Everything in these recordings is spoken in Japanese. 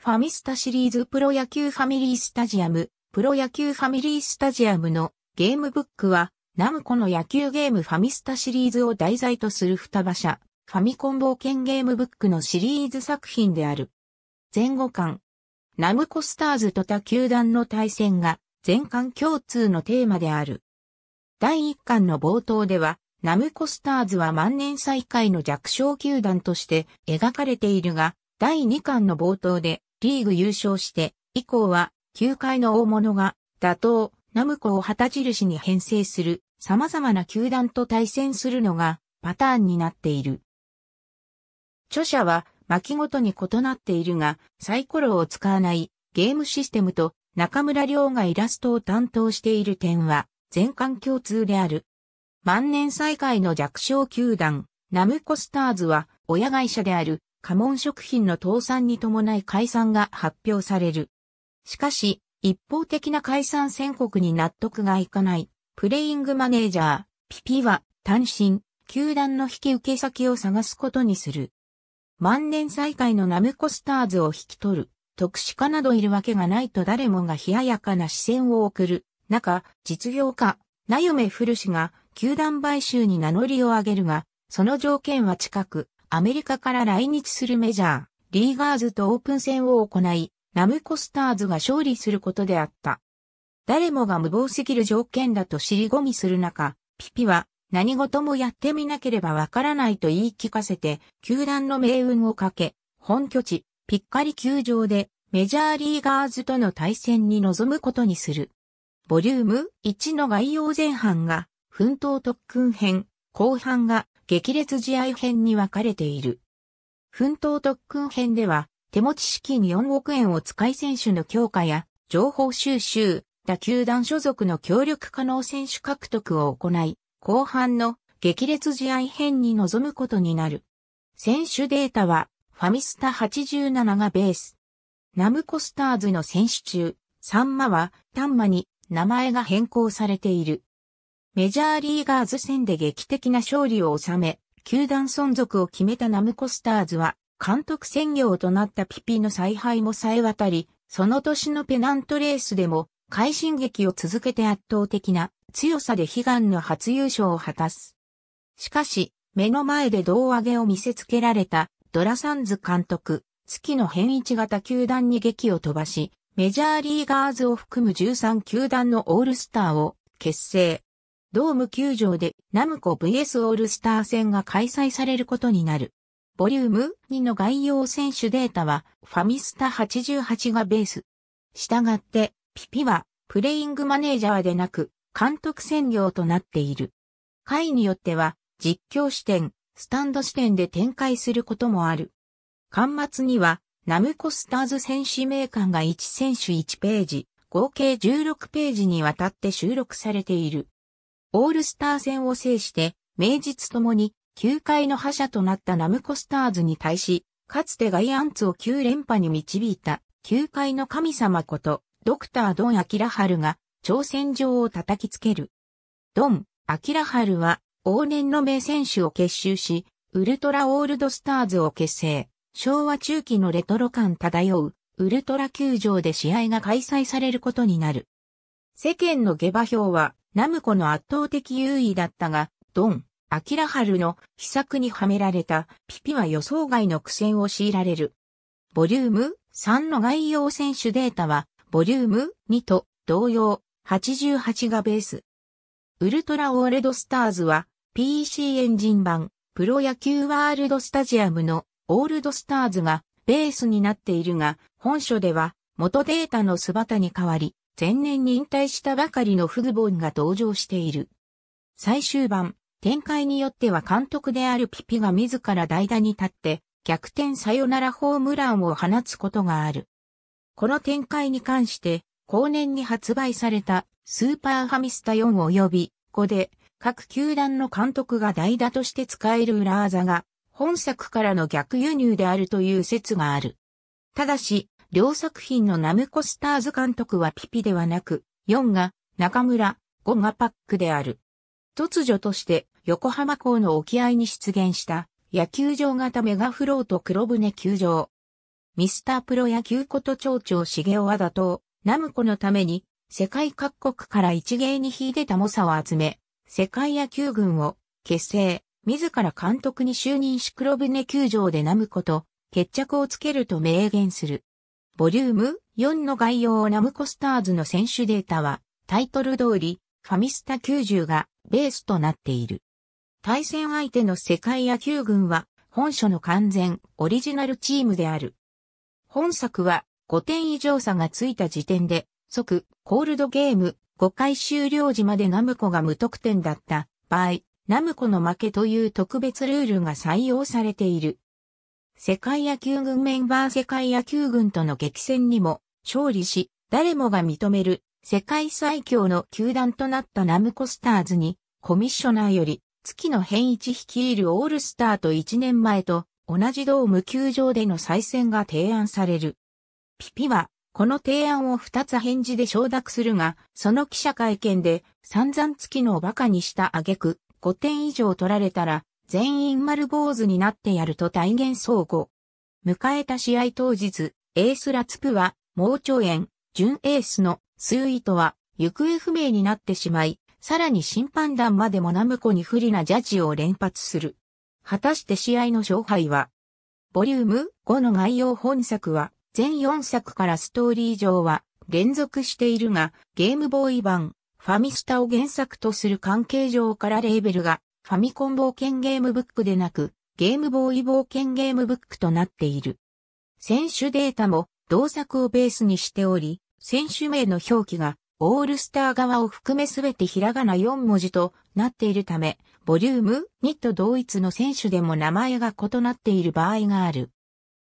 ファミスタシリーズプロ野球ファミリースタジアム、プロ野球ファミリースタジアムのゲームブックは、ナムコの野球ゲームファミスタシリーズを題材とする双葉社、ファミコン冒険ゲームブックのシリーズ作品である。前後巻。ナムコスターズと他球団の対戦が、全巻共通のテーマである。第1巻の冒頭では、ナムコスターズは万年最下位の弱小球団として描かれているが、第2巻の冒頭で、リーグ優勝して、以降は、球界の大物が、打倒、ナムコを旗印に編成する、様々な球団と対戦するのが、パターンになっている。著者は、巻ごとに異なっているが、サイコロを使わないゲームシステムと中村亮がイラストを担当している点は全館共通である。万年最下位の弱小球団、ナムコスターズは親会社であるカモン食品の倒産に伴い解散が発表される。しかし、一方的な解散宣告に納得がいかない、プレイングマネージャー、ピピは単身、球団の引き受け先を探すことにする。万年再開のナムコスターズを引き取る、特殊化などいるわけがないと誰もが冷ややかな視線を送る中、実業家、ナヨメフル氏が球団買収に名乗りを上げるが、その条件は近く、アメリカから来日するメジャー、リーガーズとオープン戦を行い、ナムコスターズが勝利することであった。誰もが無謀すぎる条件だと尻込みする中、ピピは何事もやってみなければわからないと言い聞かせて、球団の命運をかけ、本拠地、ピッカリ球場でメジャーリーガーズとの対戦に臨むことにする。ボリューム1の概要前半が、奮闘特訓編、後半が激烈試合編に分かれている。奮闘特訓編では、手持ち資金4億円を使い選手の強化や、情報収集、打球団所属の協力可能選手獲得を行い、後半の激烈試合編に臨むことになる。選手データは、ファミスタ87がベース。ナムコスターズの選手中、サンマは、タンマに名前が変更されている。メジャーリーガーズ戦で劇的な勝利を収め、球団存続を決めたナムコスターズは、監督専業となったピピの采配も冴え渡り、その年のペナントレースでも、快進撃を続けて圧倒的な強さで悲願の初優勝を果たす。しかし、目の前で胴上げを見せつけられたドラサンズ監督、月の変一型球団に劇を飛ばし、メジャーリーガーズを含む13球団のオールスターを結成。ドーム球場でナムコ VS オールスター戦が開催されることになる。ボリューム2の概要選手データはファミスタ88がベース。したがってピピはプレイングマネージャーでなく監督専業となっている。回によっては実況視点、スタンド視点で展開することもある。端末にはナムコスターズ選手名鑑が1選手1ページ、合計16ページにわたって収録されている。オールスター戦を制して、名実ともに球界の覇者となったナムコスターズに対し、かつてガイアンツを9連覇に導いた、球界の神様こと、ドクタードン・アキラハルが、挑戦状を叩きつける。ドン・アキラハルは、往年の名選手を結集し、ウルトラオールドスターズを結成、昭和中期のレトロ感漂う、ウルトラ球場で試合が開催されることになる。世間の下馬評は、ナムコの圧倒的優位だったが、ドン、アキラハルの秘策にはめられたピピは予想外の苦戦を強いられる。ボリューム3の概要選手データは、ボリューム2と同様、88がベース。ウルトラオーレドスターズは、PC エンジン版、プロ野球ワールドスタジアムのオールドスターズがベースになっているが、本書では元データの姿に変わり、前年に引退したばかりのフグボンが登場している。最終盤、展開によっては監督であるピピが自ら代打に立って、逆転サヨナラホームランを放つことがある。この展開に関して、後年に発売されたスーパーハミスタ4及び5で、各球団の監督が代打として使える裏技が、本作からの逆輸入であるという説がある。ただし、両作品のナムコスターズ監督はピピではなく、4が中村、5がパックである。突如として横浜港の沖合に出現した野球場型メガフロート黒船球場。ミスタープロ野球こと町長重尾和田とナムコのために世界各国から一芸に秀でた猛者を集め、世界野球軍を結成、自ら監督に就任し黒船球場でナムコと決着をつけると明言する。ボリューム4の概要をナムコスターズの選手データは、タイトル通り、ファミスタ90がベースとなっている。対戦相手の世界野球軍は、本書の完全オリジナルチームである。本作は、5点以上差がついた時点で、即、コールドゲーム、5回終了時までナムコが無得点だった場合、ナムコの負けという特別ルールが採用されている。世界野球軍メンバー世界野球軍との激戦にも勝利し、誰もが認める世界最強の球団となったナムコスターズに、コミッショナーより月野変一率いるオールスターと1年前と同じドーム球場での再戦が提案される。ピピは、この提案を2つ返事で承諾するが、その記者会見で散々月野を馬鹿にした挙句、5点以上取られたら、全員丸坊主になってやると大言相互。迎えた試合当日、エースラツプは、盲腸炎、準エースのスーイとは、行方不明になってしまい、さらに審判団までもナムコに不利なジャッジを連発する。果たして試合の勝敗は、ボリューム5の概要本作は、全4作からストーリー上は連続しているが、ゲームボーイ版、ファミスタを原作とする関係上からレーベルがファミコン冒険ゲームブックでなく、ゲームボーイ冒険ゲームブックとなっている。選手データも同作をベースにしており、選手名の表記がオールスター側を含めすべてひらがな4文字となっているため、ボリューム2と同一の選手でも名前が異なっている場合がある。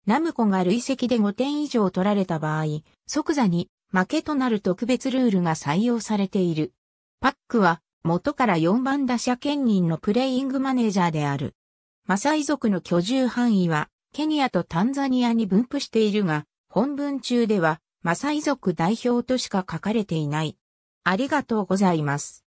ナムコが累積で5点以上取られた場合、即座に負けとなる特別ルールが採用されている。パックは元から4番打者兼任のプレイングマネージャーである。マサイ族の居住範囲は、ケニアとタンザニアに分布しているが、本文中では、マサイ族代表としか書かれていない。ありがとうございます。